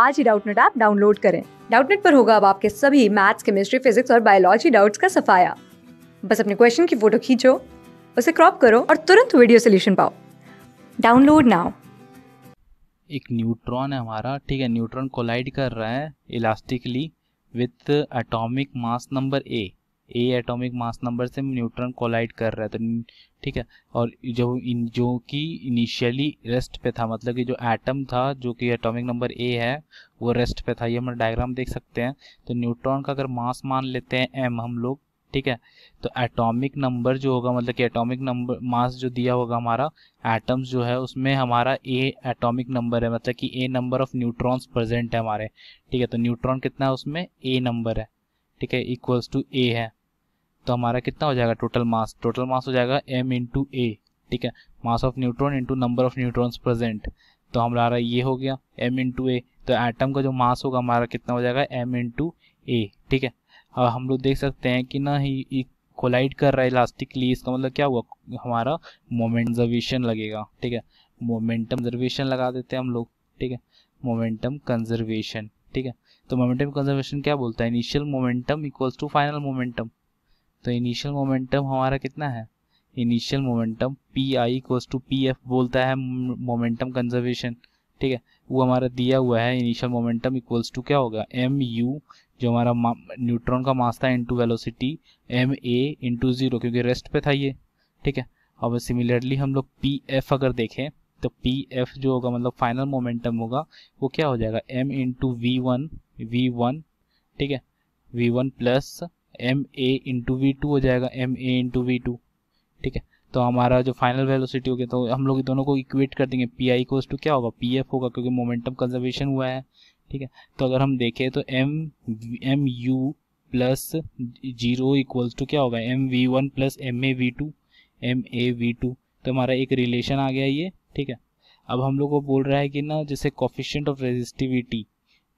आज ही Doubtnut app download करें डाउटनेट पर होगा अब आपके सभी मैथ्स केमिस्ट्री फिजिक्स और बायोलॉजी डाउट्स का सफाया बस अपने क्वेश्चन की फोटो खींचो उसे क्रॉप करो और तुरंत वीडियो सोल्यूशन पाओ डाउनलोड नाउ एक न्यूट्रॉन है हमारा ठीक है न्यूट्रॉन कोलाइड कर रहा है elastically with atomic mass number A A atomic mass number से न्यूट्रॉन कोलाइड कर रहा है तो ठीक है और जो इन जो कि इनिशियली रेस्ट पे था मतलब कि जो एटम था जो कि एटॉमिक नंबर ए है वो रेस्ट पे था ये हम डायग्राम देख सकते हैं तो न्यूट्रॉन का अगर मास मान लेते हैं एम हम लोग ठीक है तो एटॉमिक नंबर जो होगा मतलब कि एटॉमिक नंबर मास जो दिया होगा हमारा एटम्स जो है उसमें हमारा ए एटॉमिक नंबर है मतलब कि A number of neutrons present है हमारे ठीक है तो न्यूट्रॉन कितना है उसमें ए नंबर है ठीक है इक्वल्स टू ए है तो हमारा कितना हो जाएगा टोटल मास टोटल मास हो जाएगा एम इंटू ए ठीक है mass of neutron into number of neutrons present तो हमारा ये हो गया एम इंटू ए तो एटम का जो मास होगा हमारा कितना हो जाएगा एम इंटू ए ठीक है अब हम लोग देख सकते हैं कि ना ही कोलाइड कर रहा है इलास्टिकली इसका मतलब क्या हुआ हमारा मोमेंट कंजर्वेशन लगेगा ठीक है मोमेंटम कंजर्वेशन लगा देते हैं हम लोग ठीक है मोमेंटम कंजर्वेशन ठीक है तो मोमेंटम कंजर्वेशन क्या बोलता है initial momentum equals to final momentum तो इनिशियल मोमेंटम हमारा कितना है initial momentum P I equals to P F बोलता है मोमेंटम कंजर्वेशन ठीक है वो हमारा दिया हुआ है इनिशियल मोमेंटम इक्वल्स टू क्या होगा एम यू जो हमारा न्यूट्रॉन का मास था into velocity M A into zero क्योंकि रेस्ट पे था ये ठीक है अब सिमिलरली हम लोग पी एफ अगर देखें तो पी एफ जो होगा मतलब फाइनल मोमेंटम होगा वो क्या हो जाएगा M into V one V one ठीक है V one plus M A into V two हो जाएगा M A into V two ठीक है तो हमारा जो फाइनल वेलोसिटी हो गया तो हम लोग दोनों को इक्वेट कर देंगे पी आई कोस टू क्या होगा पी एफ होगा क्योंकि मोमेंटम कंजर्वेशन हुआ है ठीक है तो अगर हम देखें तो M M U plus zero equals to क्या होगा M V one plus M A V two M A V two तो हमारा एक रिलेशन आ गया ये ठीक है अब हम लोग को बोल रहा है कि ना जैसे कॉफिशेंट ऑफ रेजिस्टिविटी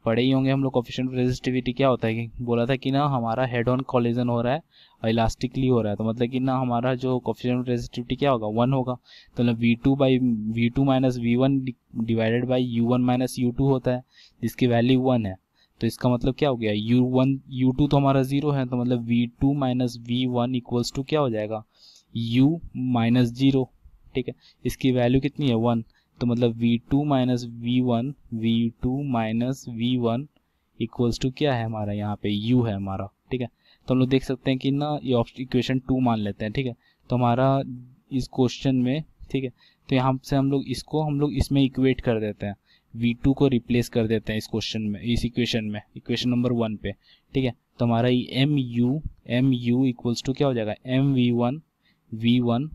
पढ़े ही होंगे हम लोग कॉफिशेंट रेजिस्टिविटी क्या होता है कि बोला था कि ना हमारा हेड ऑन कॉलिजन हो रहा है इलास्टिकली हो रहा है तो मतलब कि ना हमारा जो कॉफिशेंट रेजिस्टिविटी क्या होगा वन होगा तो मतलब V two by V two minus V one divided by U one minus U two होता है जिसकी वैल्यू वन है तो इसका मतलब क्या हो गया यू वन यू टू तो हमारा जीरो है तो मतलब V two minus V one equals to क्या हो जाएगा यू माइनस जीरो ठीक है इसकी वैल्यू कितनी है वन तो मतलब V two minus V one V two minus V one equals to क्या है हमारा यहाँ पे u है हमारा ठीक है तो हम लोग देख सकते हैं कि ना ये ऑप्शन इक्वेशन टू मान लेते हैं ठीक है तो हमारा इस क्वेश्चन में ठीक है तो यहाँ से हम लोग इसको हम लोग इसमें इक्वेट कर देते हैं वी टू को रिप्लेस कर देते हैं इस क्वेश्चन में इस इक्वेशन में इक्वेशन नंबर वन पे ठीक है तो हमारा ये M U M U equals to क्या हो जाएगा M V one V one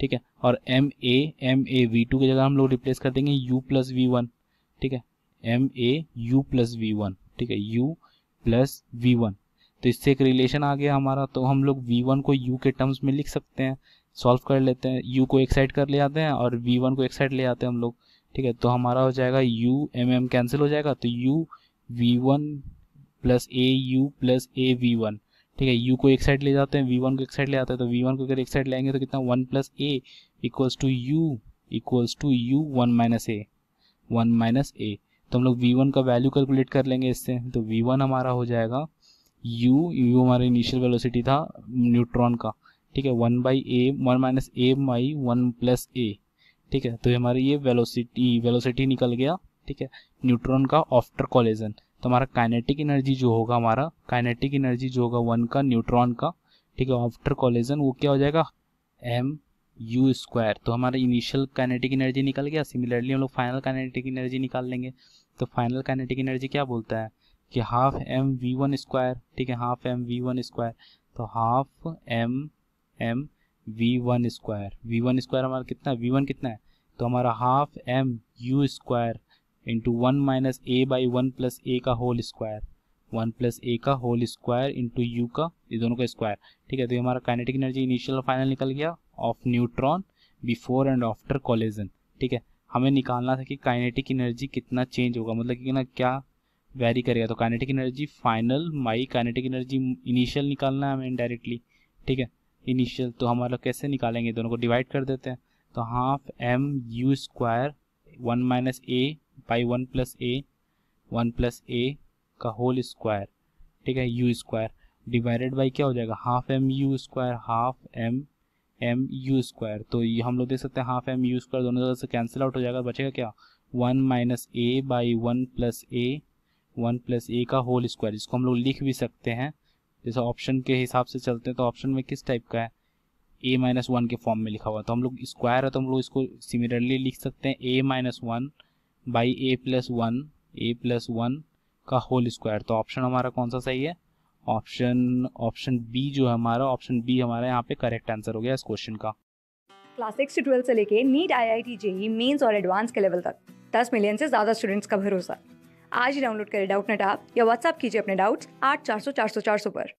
ठीक है और M A M A V two की जगह हम लोग रिप्लेस कर देंगे यू प्लस वी वन ठीक है M A U plus V one ठीक है यू प्लस वी वन तो इससे एक रिलेशन आ गया हमारा तो हम लोग वी वन को यू के टर्म्स में लिख सकते हैं सॉल्व कर लेते हैं यू को एक साइड कर ले आते हैं और वी वन को एक साइड ले आते हैं हम लोग ठीक है तो हमारा हो जाएगा यू एम एम कैंसिल हो जाएगा तो U V one plus A U plus A V one ठीक है u को एक साइड ले जाते हैं v1 को एक साइड ले जाते हैं तो v1 को अगर एक साइड लेंगे तो कितना one plus A equals to U equals to U one minus A one minus A तो हम लोग वी का वैल्यू कैलकुलेट कर लेंगे इससे तो वी हमारा हो जाएगा यू यू हमारा इनिशियल वेलोसिटी था न्यूट्रॉन का ठीक है one by A one minus A by one plus A ठीक है तो हमारी ये वेलोसिटी वेलोसिटी निकल गया ठीक है न्यूट्रॉन का आफ्टर कॉलेजन तो हमारा काइनेटिक एनर्जी जो होगा हमारा काइनेटिक एनर्जी जो होगा वन का न्यूट्रॉन का ठीक है आफ्टर कॉलेजन वो क्या हो जाएगा एम यू स्क्वायर तो हमारा इनिशियल काइनेटिक एनर्जी निकल गया सिमिलरली हम लोग फाइनल काइनेटिक एनर्जी निकाल लेंगे तो फाइनल काइनेटिक एनर्जी क्या बोलता है कि half M V one square ठीक है half M V one square तो half M M V one square V one square हमारा कितना वी वन कितना है तो हमारा half M U square into one minus A by one plus A का whole square one plus A का whole square into you का ये दोनों का स्क्वायर ठीक है तो ये हमारा काइनेटिक एनर्जी इनिशियल और फाइनल निकल गया of neutron before and after collision ठीक है हमें निकालना था कि काइनेटिक एनर्जी कितना चेंज होगा मतलब कि ना क्या वेरी करेगा तो kinetic energy final minus kinetic energy initial निकालना है हमें इनडायरेक्टली ठीक है इनिशियल तो लोग मतलब कैसे निकालेंगे दोनों को डिवाइड कर देते हैं तो half M U square one minus A by one plus A one plus A का होल स्क्वायर ठीक है यू स्क्वायर डिवाइडेड बाई क्या हो जाएगा half M U square half M M U square तो ये हम लोग देख सकते हैं हाफ एम यू स्क्वायर दोनों तरह से कैंसिल आउट हो जाएगा बचेगा क्या one minus A by one plus A one plus A का होल स्क्वायर इसको हम लोग लिख भी सकते हैं जैसे ऑप्शन के हिसाब से चलते हैं तो ऑप्शन में किस टाइप का है ए माइनस वन के फॉर्म में लिखा हुआ तो हम लोग स्क्वायर है तो हम लोग इसको सिमिलरली लिख सकते हैं A minus one by A plus one A plus one का होल स्क्वायर तो ऑप्शन हमारा कौन सा सही है ऑप्शन ऑप्शन बी जो है हमारा ऑप्शन बी हमारा यहाँ पे करेक्ट आंसर हो गया इस क्वेश्चन का क्लास सिक्स से ट्वेल्थ से लेके NEET I I T JEE Mains और एडवांस के लेवल तक दस मिलियन से ज्यादा स्टूडेंट्स का भरोसा आज ही डाउनलोड करें डाउट नेट आप या व्हाट्सअप कीजिए अपने डाउट्स आठ चार सौ चार सौ चार सौ पर